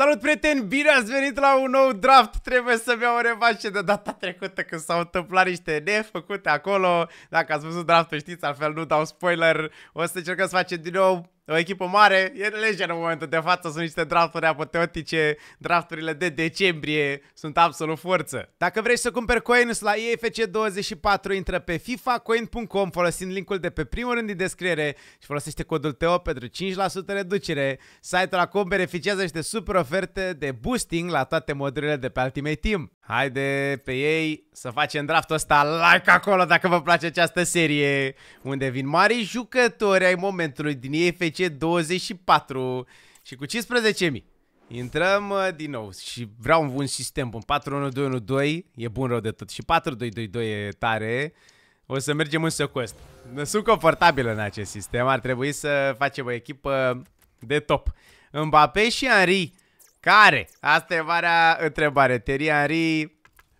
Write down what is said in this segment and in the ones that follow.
Salut prieteni, bine ați venit la un nou draft, trebuie să-mi iau o revanșă de data trecută când s-au întâmplat niște nefăcute acolo Dacă ați văzut draftul știți, altfel nu dau spoiler, o să încercăm să facem din nou o echipă mare, e lejer în momentul de față, sunt niște drafturi apoteotice, drafturile de decembrie sunt absolut forță. Dacă vrei să cumperi coins la EFC24, intră pe fifacoin.com folosind linkul de pe primul rând din descriere și folosește codul TEO pentru 5% reducere. Site-ul acum beneficiază și de super oferte de boosting la toate modurile de pe Ultimate Team. Haide pe ei să facem draftul ăsta like acolo dacă vă place această serie unde vin mari jucători ai momentului din EFC 24 și cu 15.000. Intrăm uh, din nou și vreau un sistem bun. 4-1-2-1-2 e bun rău de tot și 4-2-2-2 e tare. O să mergem însă cu ăsta. Sunt confortabil în acest sistem. Ar trebui să facem o echipă de top. Mbappé și Henry care? Asta e marea întrebare. Thierry Henry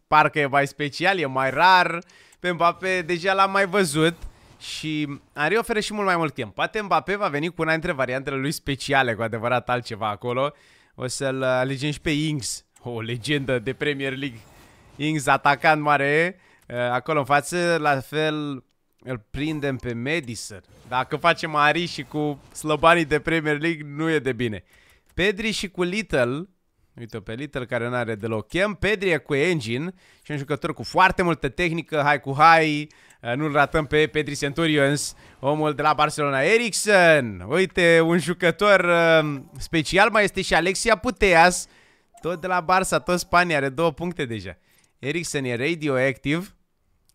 parcă e mai special, e mai rar. Pe Mbappé deja l-am mai văzut și Ari oferă și mult mai mult timp. Poate Mbappé va veni cu una dintre variantele lui speciale, cu adevărat altceva acolo. O să-l alegem și pe Ings, o legendă de Premier League. Ings atacant mare, eh, acolo în față, la fel îl prindem pe Madison. Dacă facem Ari și cu slăbanii de Premier League, nu e de bine. Pedri și cu Little, uite pe Little care nu are deloc chem, Pedri e cu Engine și un jucător cu foarte multă tehnică, hai cu hai, uh, nu-l ratăm pe Pedri Centurions, omul de la Barcelona. Ericsson uite, un jucător uh, special, mai este și Alexia Puteas, tot de la Barça, tot Spania, are două puncte deja. Ericsson e radioactive,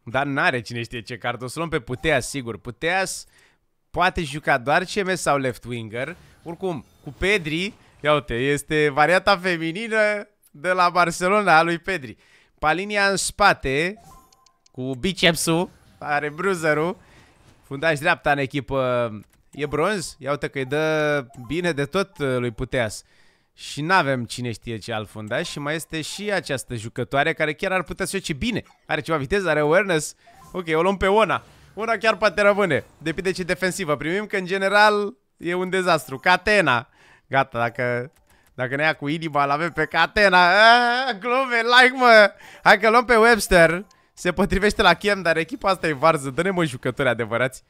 dar n-are cine știe ce card. O să luăm pe Puteas, sigur. Puteas poate juca doar CM sau left winger. Oricum, cu Pedri Ia uite, este varianta feminină de la Barcelona a lui Pedri. Palinia în spate, cu bicepsul, are bruiserul. Fundaș dreapta în echipă e bronz. Ia uite că îi dă bine de tot uh, lui Puteas. Și n-avem cine știe ce alt fundaș și mai este și această jucătoare care chiar ar putea să joace bine. Are ceva viteză, are awareness. Ok, o luăm pe Ona. Ona chiar poate rămâne. Depinde ce defensivă primim, că în general e un dezastru. Catena. Gata, dacă, dacă ne ia cu inima, l-avem pe Catena. glume, like, mă! Hai că luăm pe Webster. Se potrivește la chem, dar echipa asta e varză. Dă-ne, mă, jucători adevărați.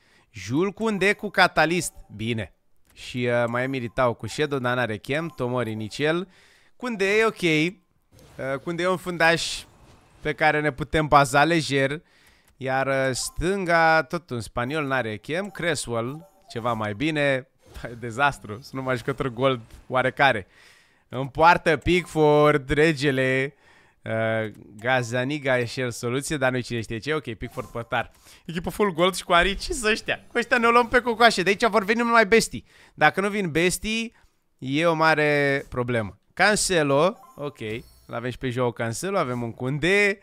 cu unde cu Catalist. Bine. Și uh, mai e Militau cu Shadow, dar n-are chem. Tomori el Cunde e ok. Uh, Cunde e un fundaș pe care ne putem baza lejer. Iar uh, stânga, tot un spaniol, n-are chem. Creswell, ceva mai bine. dezastru. Sunt numai jucător gold oarecare. În poartă Pickford, regele, uh, Gazaniga e și soluție, dar nu cine știe ce. Ok, Pickford pătar. Echipă full gold și cu ce Să ăștia. Cu ăștia ne luăm pe cocoașe. De aici vor veni numai bestii. Dacă nu vin bestii, e o mare problemă. Cancelo, ok, l-avem și pe joc Cancelo, avem un Cunde,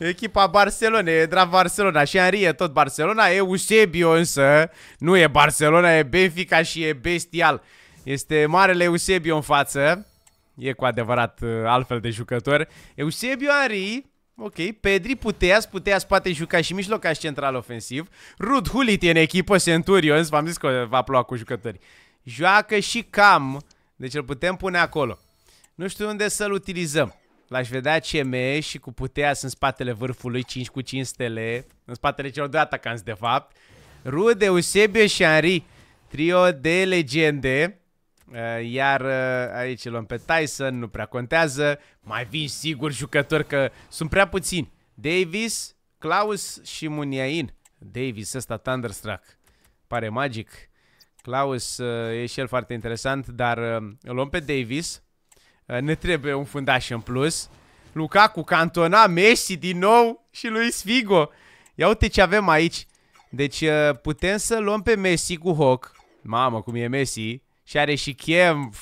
Echipa Barcelona, e draft Barcelona și Henri e tot Barcelona, e Eusebio însă, nu e Barcelona, e Benfica și e bestial. Este marele Eusebio în față, e cu adevărat uh, altfel de jucător. Eusebio Henri, ok, Pedri, Puteas, Puteas poate juca și mijlocaș central ofensiv. Rud Hulit e în echipă, Centurions, v-am zis că va ploua cu jucători. Joacă și Cam, deci îl putem pune acolo. Nu știu unde să-l utilizăm. L-aș vedea CM și cu putea în spatele vârfului 5 cu 5 stele, în spatele celor doi atacanți de fapt. Rude, Eusebio și Henry trio de legende. Uh, iar uh, aici luăm pe Tyson, nu prea contează. Mai vin sigur jucători că sunt prea puțini. Davis, Klaus și Muniain. Davis ăsta Thunderstruck. Pare magic. Klaus uh, e și el foarte interesant, dar îl luăm pe Davis. Uh, ne trebuie un fundaș în plus. Lukaku, Cantona, Messi din nou și Luis Figo. Ia uite ce avem aici. Deci uh, putem să luăm pe Messi cu Hawk Mamă, cum e Messi. Și are și Chem.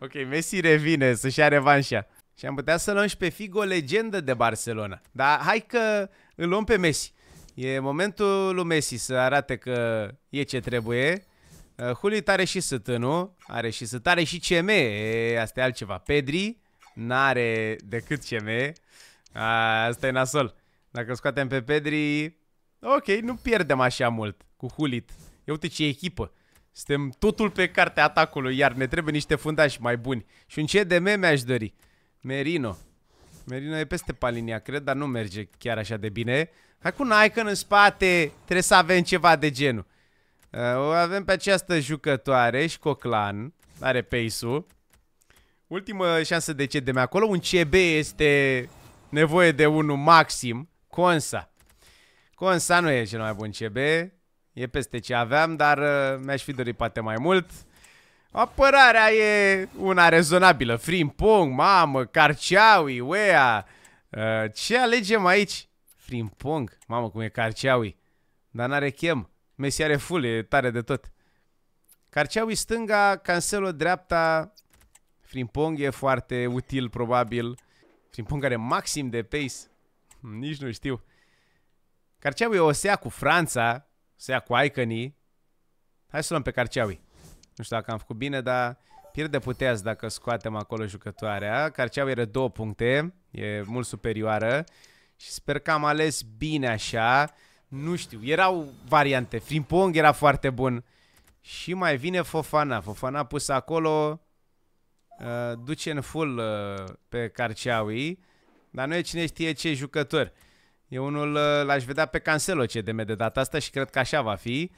Ok, Messi revine să-și are revanșa. Și am putea să luăm și pe Figo, legendă de Barcelona. Dar hai că îl luăm pe Messi. E momentul lui Messi să arate că e ce trebuie. Hulit eh, are și nu? are și sât, are și CM, asta e altceva. Pedri n-are decât CM, asta e nasol. Dacă scoatem pe Pedri, ok, nu pierdem așa mult cu Hulit. Ia uite ce echipă. Suntem totul pe cartea atacului, iar ne trebuie niște fundași mai buni. Și un CDM mi-aș dori. Merino. Merino e peste Palinia, cred, dar nu merge chiar așa de bine. Hai cu Nikon în spate, trebuie să avem ceva de genul. Eh, o avem pe această jucătoare, coclan are pace-ul. Ultima șansă de CDM acolo. Un CB este nevoie de unul maxim. Consa. Consa nu e cel mai bun CB. E peste ce aveam, dar eh, mi-aș fi dorit poate mai mult. Apărarea e una rezonabilă. Frimpong, mamă, Carceaui, Wea. Eh, ce alegem aici? Frimpong, mamă, cum e Carceaui. Dar n-are chem. Messi are full, e tare de tot. e stânga, Cancelo dreapta, Frimpong e foarte util probabil. Frimpong are maxim de pace. Hm, nici nu știu. e o sea cu Franța, să ia cu Iconi. Hai să luăm pe Carceau. Nu știu dacă am făcut bine, dar pierde puteaz dacă scoatem acolo jucătoarea. Carceau era două puncte, e mult superioară. Și sper că am ales bine așa. Nu știu, erau variante. Frimpong era foarte bun. Și mai vine Fofana. Fofana pus acolo, uh, duce în full uh, pe Carceaui, dar nu e cine știe ce jucător. E unul uh, l-aș vedea pe Cancelo CDM de data asta și cred că așa va fi,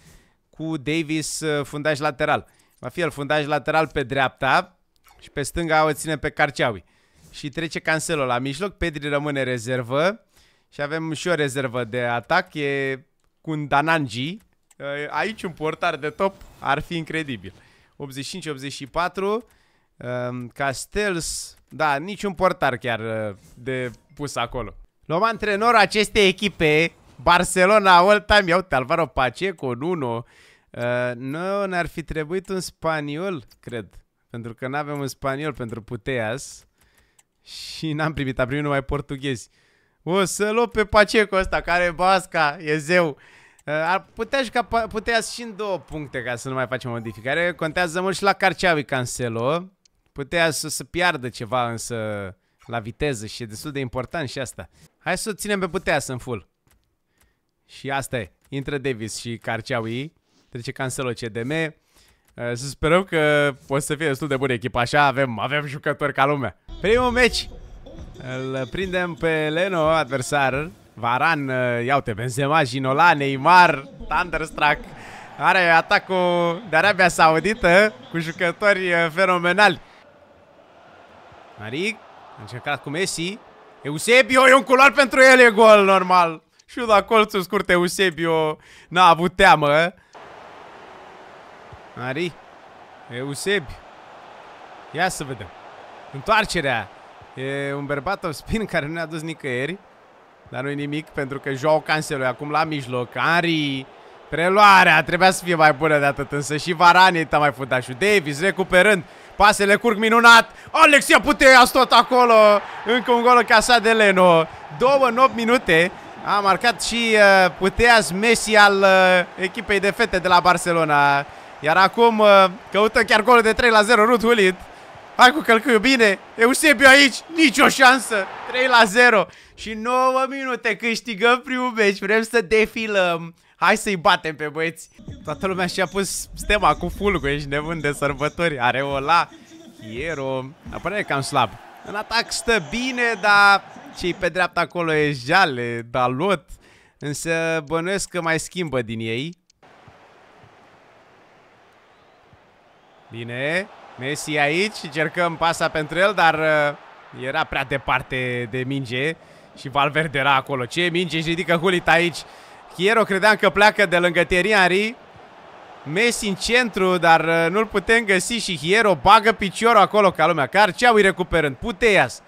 cu Davis uh, fundaj lateral. Va fi el fundaj lateral pe dreapta și pe stânga o ține pe Carceaui. Și trece Cancelo la mijloc, Pedri rămâne rezervă, și avem și o rezervă de atac, e cu un Dananji. Ă, aici un portar de top ar fi incredibil. 85-84. Ă, Castells, da, niciun portar chiar ă, de pus acolo. Luăm antrenor aceste echipe, Barcelona, all time, uite Alvaro Pacheco, Nuno. nu, ne-ar fi trebuit un spaniol, cred. Pentru că nu avem un spaniol pentru Puteas. Și n-am primit, A primit numai portughezi. O să luăm pe Paceco ăsta, care e basca, e zeu. Uh, ar putea și, ca, putea și în două puncte ca să nu mai facem modificare. Contează mult și la Carceavi Cancelo. Putea să, să piardă ceva însă la viteză și e destul de important și asta. Hai să o ținem pe putea să în full. Și asta e. Intră Davis și Carceavi. Trece Cancelo CDM. Uh, să sperăm că o să fie destul de bună echipa așa. Avem, avem jucători ca lumea. Primul meci îl prindem pe Leno, adversar. Varan, uh, iau-te, Benzema, Ginola, Neymar, Thunderstruck. Are atacul de Arabia Saudită cu jucători uh, fenomenali. Maric, a încercat cu Messi. Eusebio, e un culoar pentru el, e gol, normal. Și la colțul scurt Eusebio n-a avut teamă. Ari, Eusebio. Ia să vedem. Întoarcerea E un of spin care nu ne-a dus nicăieri, dar nu-i nimic pentru că joau Cancelo acum la mijloc. Ari, preluarea, trebuia să fie mai bună de atât, însă și Varane a mai fundașul. Davis recuperând, pasele curg minunat. Alexia Putea tot acolo, încă un gol casat de Leno. Două în 8 minute, a marcat și uh, Messi al uh, echipei de fete de la Barcelona. Iar acum uh, căută chiar golul de 3 la 0 Ruth Hulit. Hai cu călcâiul, bine! Eusebiu aici, nicio șansă! 3 la 0 și 9 minute câștigăm primul meci, vrem să defilăm. Hai să-i batem pe băieți. Toată lumea și-a pus stema cu fulgul, ești nebun de sărbători. are Areola, Hiero, apărere cam slab. În atac stă bine, dar cei pe dreapta acolo e Jale, Dalot. Însă bănuiesc că mai schimbă din ei. Bine. Messi aici, încercăm pasa pentru el, dar uh, era prea departe de minge și Valverde era acolo. Ce minge își ridică Hulit aici. Chiero credeam că pleacă de lângă Thierry Henry. Messi în centru, dar uh, nu-l putem găsi și Hiero bagă piciorul acolo ca lumea. Car ce au recuperând. Puteias.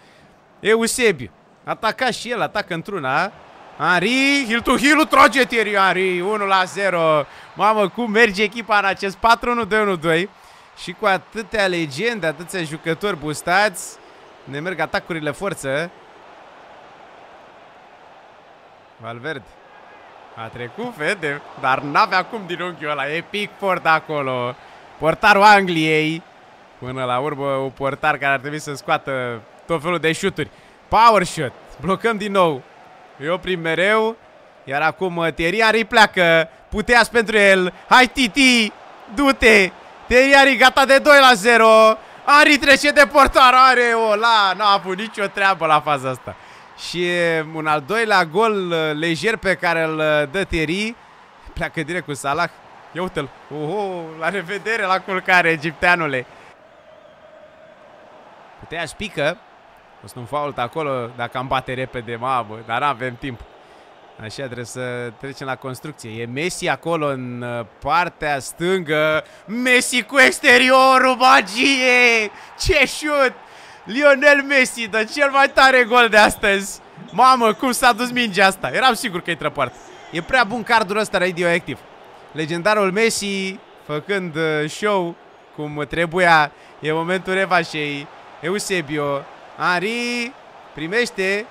Eusebiu. Ataca și el, atacă într-una. Ari, Hiltu, to trage Thierry Henry. 1 la 0. Mamă, cum merge echipa în acest 4-1-2-1-2. Și cu atâtea legende, atâția jucători bustați, ne merg atacurile forță. Valverde. A trecut Fede, dar n-avea cum din unghiul ăla. E Pickford acolo. Portarul Angliei. Până la urmă, un portar care ar trebui să scoată tot felul de șuturi. Power shot. Blocăm din nou. Eu prim mereu. Iar acum Thierry Henry pleacă. Puteați pentru el. Hai Titi! Du-te! Teriari gata de 2 la 0. Ari trece de portar, are o la, n-a avut nicio treabă la faza asta. Și un al doilea gol uh, lejer pe care îl uh, dă Teri Pleacă direct cu Salah. Ia uite-l. la revedere la culcare, egipteanule. Putea spică. O să nu fault acolo dacă am bate repede, mamă, dar avem timp. Așa, trebuie să trecem la construcție. E Messi acolo în uh, partea stângă. Messi cu exteriorul, magie! Ce șut! Lionel Messi dă cel mai tare gol de astăzi. Mamă, cum s-a dus mingea asta? Eram sigur că e trăpart. E prea bun cardul ăsta radioactiv. Legendarul Messi făcând uh, show cum trebuia. E momentul revașei. Eusebio, Ari primește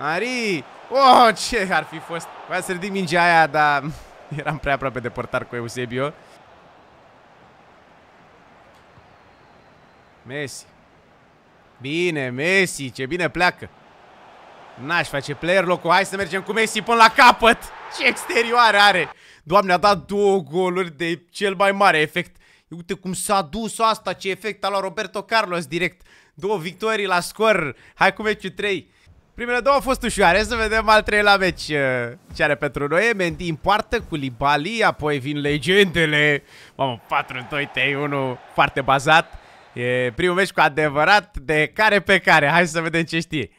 Ari! Oh, ce ar fi fost! Vreau să ridic mingea aia, dar eram prea aproape de portar cu Eusebio. Messi. Bine, Messi, ce bine pleacă. N-aș face player locul. Hai să mergem cu Messi până la capăt. Ce exterioare are. Doamne, a dat două goluri de cel mai mare efect. Uite cum s-a dus asta, ce efect a luat Roberto Carlos direct. Două victorii la scor. Hai cu meciul 3. Primele două au fost ușoare, să vedem al treilea meci uh, ce are pentru noi. Mendy în poartă cu Libali, apoi vin legendele. Mamă, 4-2, 3 1 foarte bazat. E primul meci cu adevărat de care pe care. Hai să vedem ce știe.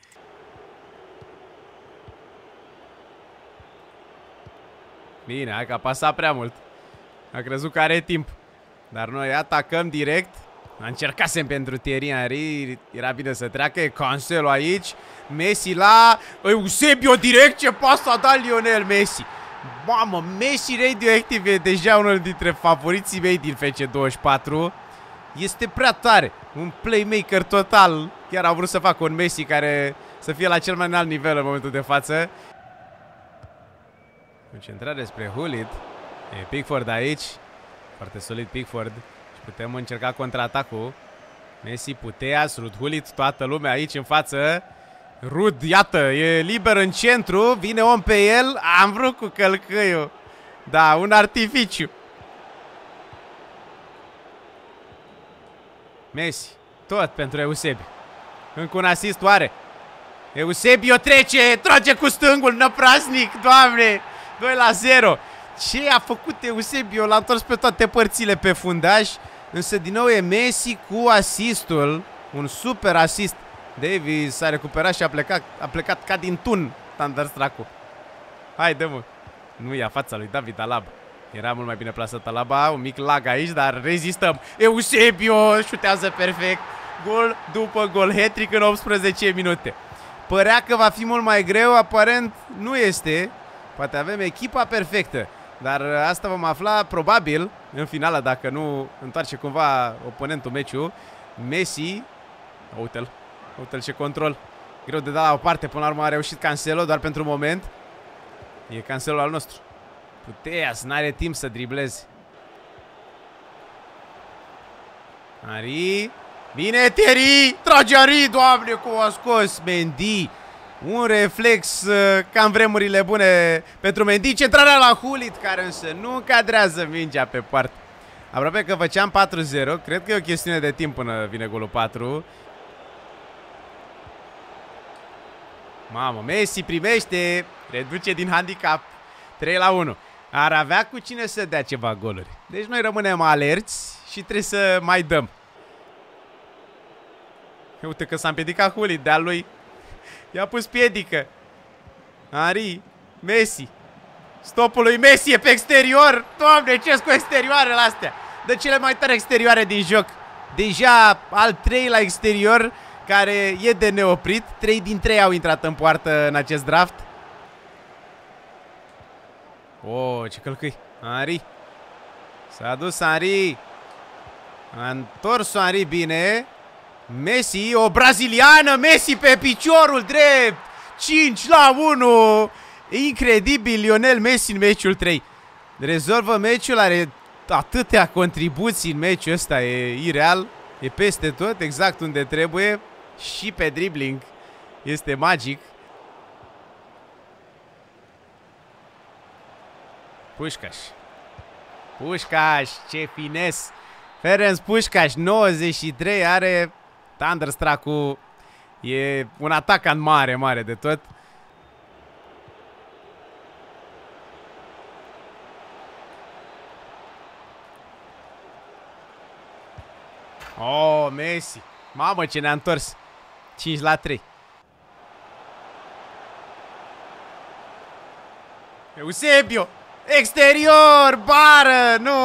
Bine, a pasat prea mult. A crezut că are timp. Dar noi atacăm direct. Încercasem pentru Thierry Henry, era bine să treacă, Cancelo aici, Messi la Eusebio direct, ce pas a dat Lionel Messi. Mamă, Messi Radioactive e deja unul dintre favoriții mei din FC24. Este prea tare, un playmaker total. Chiar au vrut să fac un Messi care să fie la cel mai înalt nivel în momentul de față. Concentrare spre Hulit. E Pickford aici. Foarte solid Pickford. Putem încerca contraatacul. Messi, Puteas, Rudhulit, toată lumea aici în față. Rud, iată, e liber în centru, vine om pe el, am vrut cu călcâiul. Da, un artificiu. Messi, tot pentru Eusebi. Încă un asist oare. Eusebio trece, trage cu stângul, năprasnic, doamne! 2 la 0. Ce a făcut Eusebio? L-a întors pe toate părțile pe fundaș. Însă din nou e Messi cu asistul. Un super asist. Davis s-a recuperat și a plecat, a plecat ca din tun Thunderstruck-ul. Hai, mă Nu ia fața lui David Alab Era mult mai bine plasat Alaba, un mic lag aici, dar rezistăm. Eusebio șutează perfect. Gol după gol, hat în 18 minute. Părea că va fi mult mai greu, aparent nu este. Poate avem echipa perfectă. Dar uh, asta vom afla probabil în finală, dacă nu întoarce cumva oponentul meciul. Messi, uite-l, uite ce control. Greu de dat la o parte, până la urmă a reușit Cancelo doar pentru un moment. E Cancelo al nostru. să n-are timp să dribleze. Ari, bine Thierry, trage Ari, doamne, cum a scos Mendy. Un reflex cam uh, ca în vremurile bune pentru Mendy. Centrarea la Hulit, care însă nu cadrează mingea pe poartă. Aproape că făceam 4-0. Cred că e o chestiune de timp până vine golul 4. Mamă, Messi primește, reduce din handicap 3 la 1. Ar avea cu cine să dea ceva goluri. Deci noi rămânem alerți și trebuie să mai dăm. Uite că s-a împiedicat Hulit de-a lui I-a pus piedică. Ari, Messi. Stopul lui Messi e pe exterior. Doamne, ce cu exterioarele astea? De cele mai tare exterioare din joc. Deja al trei la exterior, care e de neoprit. Trei din trei au intrat în poartă în acest draft. O, oh, ce călcâi. Ari. S-a dus Ari. A întors Ari bine. Messi, o braziliană, Messi pe piciorul drept, 5 la 1, incredibil Lionel Messi în meciul 3. Rezolvă meciul, are atâtea contribuții în meciul ăsta, e ireal, e peste tot, exact unde trebuie și pe dribbling, este magic. Pușcaș. Pușcaș, ce fines! Ferenc Pușcaș, 93, are Thunderstruck-ul e un atacant mare, mare de tot. Oh, Messi. Mamă, ce ne-a întors. 5 la 3. Eusebio! Exterior! Bară! Nu!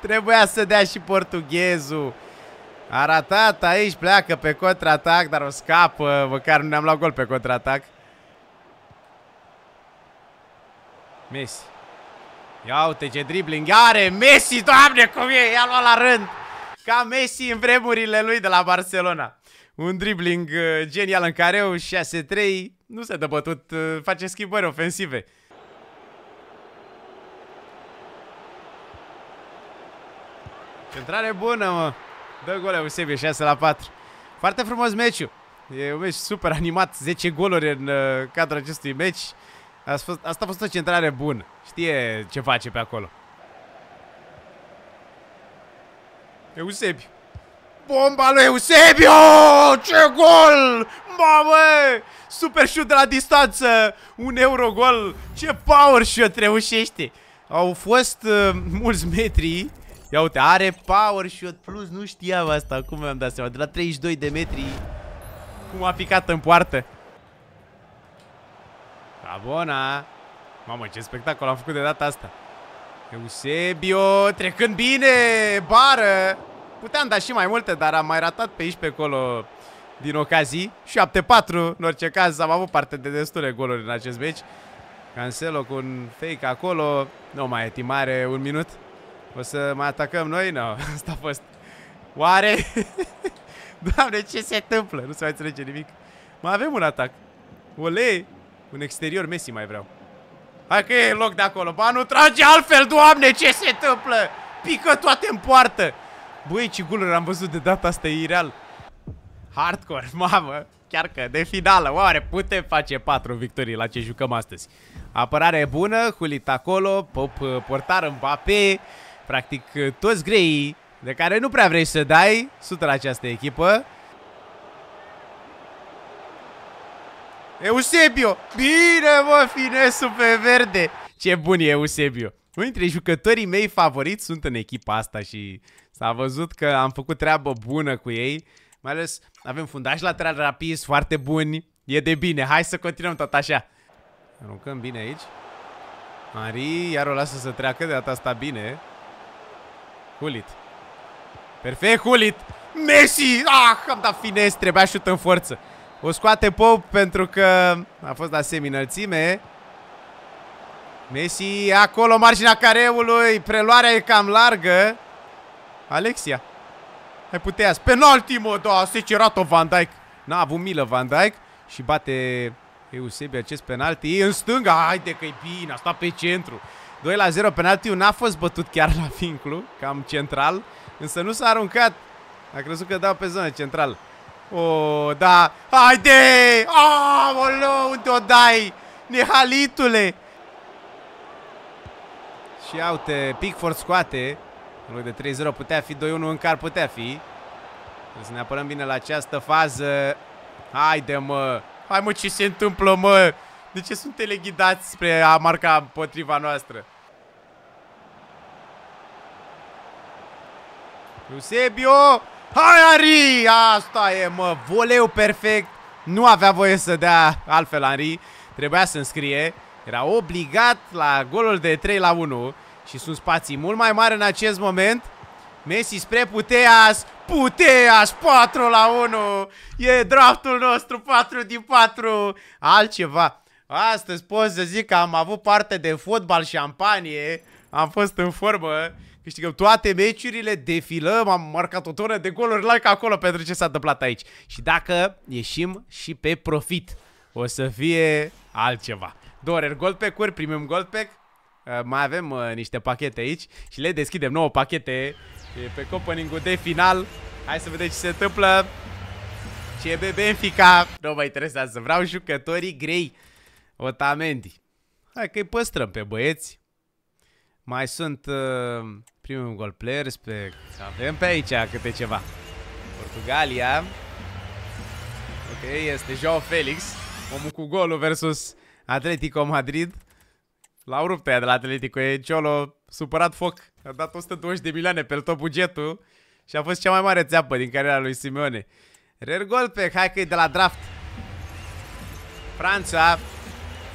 Trebuia să dea și portughezul. A ratat aici, pleacă pe contraatac, dar o scapă, măcar nu ne-am luat gol pe contraatac. Messi. Ia uite ce dribling are Messi, doamne cum e, i-a luat la rând. Ca Messi în vremurile lui de la Barcelona. Un dribling uh, genial în care 6-3, nu se dă bătut, uh, face schimbări ofensive. Centrare bună, mă. Dă gol Eusebiu, 6 la 4. Foarte frumos meciul. E un meci super animat, 10 goluri în uh, cadrul acestui meci. asta a fost o centrare bună. Știe ce face pe acolo. Eusebiu. Bomba lui Eusebiu! Ce gol! Mamă! Super shoot de la distanță! Un euro gol! Ce power shot reușește! Au fost uh, mulți metri Ia uite, are power shot plus, nu știam asta, Cum mi-am dat seama, de la 32 de metri, cum a picat în poartă. Cabona! Da, Mamă, ce spectacol am făcut de data asta. Eusebio, trecând bine, bară! Puteam da și mai multe, dar am mai ratat pe aici pe acolo din ocazii. 7-4, în orice caz, am avut parte de destule goluri în acest meci. Cancelo cu un fake acolo, nu mai e timare, un minut. O să mai atacăm noi? Nu, no, asta a fost. Oare? Doamne, ce se întâmplă? Nu se mai înțelege nimic. Mai avem un atac. Ole! Un exterior Messi mai vreau. Hai că e loc de acolo. Ba, nu trage altfel, doamne, ce se întâmplă? Pică toate în poartă. Băi, ce goluri am văzut de data asta, e real Hardcore, mamă. Chiar că de finală, oare putem face 4 victorii la ce jucăm astăzi. Apărare bună, Hulit acolo, pop, portar Mbappé practic toți greii de care nu prea vrei să dai, sunt la această echipă. Eusebio! Bine, mă, finesul pe verde! Ce bun e Eusebio! Unii dintre jucătorii mei favoriți sunt în echipa asta și s-a văzut că am făcut treabă bună cu ei. Mai ales avem fundași lateral rapizi foarte buni. E de bine, hai să continuăm tot așa. Aruncăm bine aici. Mari iar o lasă să treacă, de data asta bine. Hulit. Perfect, Hulit. Messi! Ah, am dat finez, trebuia șut în forță. O scoate Pop pentru că a fost la seminălțime. Messi acolo, marginea careului, preluarea e cam largă. Alexia. Ai putea. Penalti, mă, da, se cerat-o Van Dijk. N-a avut milă Van Dijk și bate Eusebi acest penalti. E în stânga, haide că e bine, a stat pe centru. 2 la 0, penaltiul n-a fost bătut chiar la Vinclu, cam central, însă nu s-a aruncat. A crezut că dau pe zona central. O, oh, da, haide! Amolo, oh, unde o dai? Nehalitule! Și aute, Pickford scoate. În loc de 3-0 putea fi 2-1, încă ar putea fi. Trebuie deci să ne apărăm bine la această fază. Haide, mă! Hai, mă, ce se întâmplă, mă? De ce sunt teleghidați spre a marca potriva noastră? Eusebio! Hai, Ari! Asta e, mă! Voleu perfect! Nu avea voie să dea altfel Ari. Trebuia să înscrie. Era obligat la golul de 3 la 1. Și sunt spații mult mai mari în acest moment. Messi spre Puteas. Puteas 4 la 1. E draftul nostru 4 din 4. Altceva. Astăzi pot să zic că am avut parte de fotbal, șampanie, am fost în formă, câștigăm toate meciurile, defilăm, am marcat o tonă de goluri, like acolo pentru ce s-a întâmplat aici. Și dacă ieșim și pe profit, o să fie altceva. Dorer gold pack-uri, primim gold pack, uh, mai avem uh, niște pachete aici și le deschidem nouă pachete e pe opening de final. Hai să vedem ce se întâmplă. CB Benfica, nu mă interesează, vreau jucătorii grei. Otamendi. Hai că îi păstrăm pe băieți. Mai sunt uh, primul gol player, respect. Avem pe aici câte ceva. Portugalia. Ok, este João Felix. Omul cu golul versus Atletico Madrid. L-au rupt de la Atletico. E Ciolo supărat foc. A dat 120 de milioane pe tot bugetul. Și a fost cea mai mare țeapă din cariera lui Simeone. Rare gol pe... Hai că e de la draft. Franța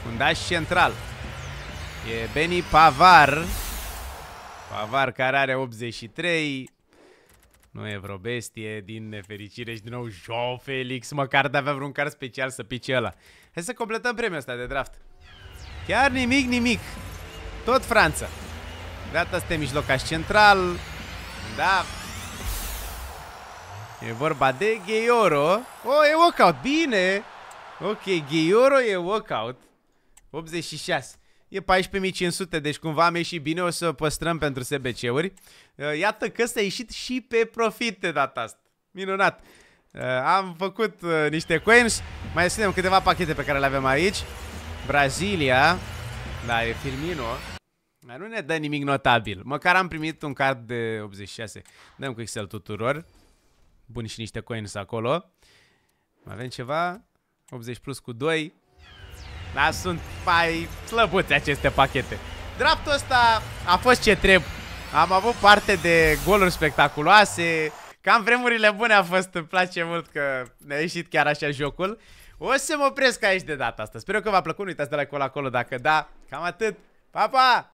Fundaș central. E Beni Pavar. Pavar care are 83. Nu e vreo bestie, din nefericire și din nou João Felix, măcar de avea vreun car special să pice ăla. Hai să completăm premiul ăsta de draft. Chiar nimic, nimic. Tot Franța. Gata, suntem mijlocaș central. Da. E vorba de Gheioro. O, oh, e workout. Bine. Ok, Gheioro e workout. 86. E 14.500, deci cumva am ieșit bine, o să păstrăm pentru SBC-uri. Uh, iată că s-a ieșit și pe profit de data asta. Minunat! Uh, am făcut uh, niște coins, mai ținem câteva pachete pe care le avem aici. Brazilia, da, e Firmino. Dar nu ne dă nimic notabil. Măcar am primit un card de 86. Dăm cu Excel tuturor. Bun și niște coins acolo. Mai avem ceva. 80 plus cu 2. Dar sunt mai slăbuți aceste pachete. Draftul ăsta a fost ce trebuie. Am avut parte de goluri spectaculoase. Cam vremurile bune a fost, îmi place mult că ne-a ieșit chiar așa jocul. O să mă opresc aici de data asta. Sper că v-a plăcut, nu uitați de like acolo dacă da. Cam atât. Pa, pa!